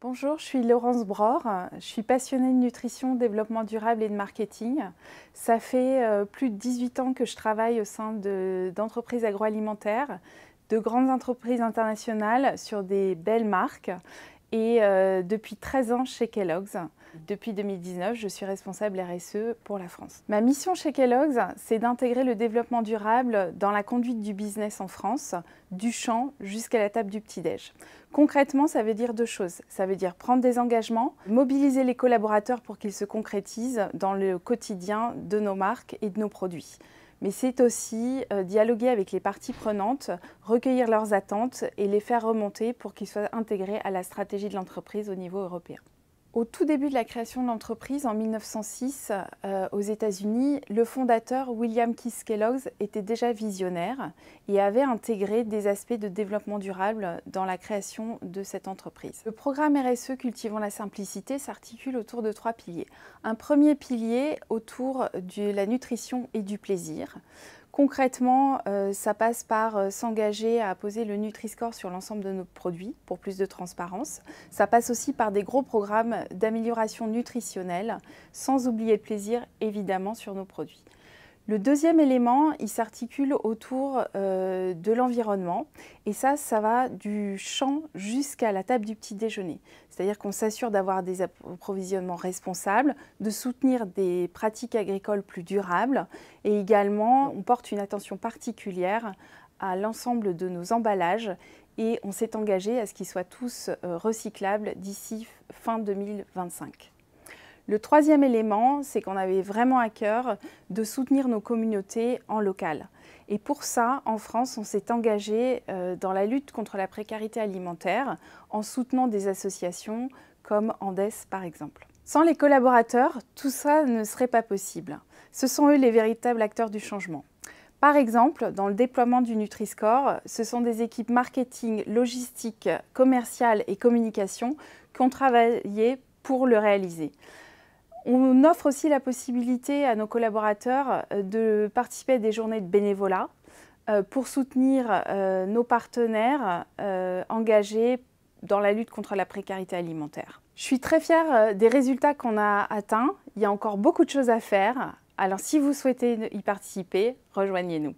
Bonjour, je suis Laurence Bror, je suis passionnée de nutrition, développement durable et de marketing. Ça fait euh, plus de 18 ans que je travaille au sein d'entreprises agroalimentaires, de grandes entreprises internationales sur des belles marques et euh, depuis 13 ans chez Kellogg's. Depuis 2019, je suis responsable RSE pour la France. Ma mission chez Kellogg's, c'est d'intégrer le développement durable dans la conduite du business en France, du champ jusqu'à la table du petit-déj. Concrètement, ça veut dire deux choses. Ça veut dire prendre des engagements, mobiliser les collaborateurs pour qu'ils se concrétisent dans le quotidien de nos marques et de nos produits mais c'est aussi euh, dialoguer avec les parties prenantes, recueillir leurs attentes et les faire remonter pour qu'ils soient intégrés à la stratégie de l'entreprise au niveau européen. Au tout début de la création de l'entreprise, en 1906, euh, aux États-Unis, le fondateur William Keith Kellogg était déjà visionnaire et avait intégré des aspects de développement durable dans la création de cette entreprise. Le programme RSE Cultivant la simplicité s'articule autour de trois piliers. Un premier pilier autour de la nutrition et du plaisir. Concrètement, euh, ça passe par euh, s'engager à poser le Nutri-Score sur l'ensemble de nos produits pour plus de transparence. Ça passe aussi par des gros programmes d'amélioration nutritionnelle, sans oublier le plaisir évidemment sur nos produits. Le deuxième élément, il s'articule autour euh, de l'environnement et ça, ça va du champ jusqu'à la table du petit déjeuner. C'est-à-dire qu'on s'assure d'avoir des approvisionnements responsables, de soutenir des pratiques agricoles plus durables et également on porte une attention particulière à l'ensemble de nos emballages et on s'est engagé à ce qu'ils soient tous euh, recyclables d'ici fin 2025. Le troisième élément, c'est qu'on avait vraiment à cœur de soutenir nos communautés en local. Et pour ça, en France, on s'est engagé euh, dans la lutte contre la précarité alimentaire en soutenant des associations comme Andes par exemple. Sans les collaborateurs, tout ça ne serait pas possible. Ce sont eux les véritables acteurs du changement. Par exemple, dans le déploiement du Nutri-Score, ce sont des équipes marketing, logistique, commerciale et communication qui ont travaillé pour le réaliser. On offre aussi la possibilité à nos collaborateurs euh, de participer à des journées de bénévolat euh, pour soutenir euh, nos partenaires engagés dans la lutte contre la précarité alimentaire. Je suis très fière des résultats qu'on a atteints. Il y a encore beaucoup de choses à faire. Alors si vous souhaitez y participer, rejoignez-nous.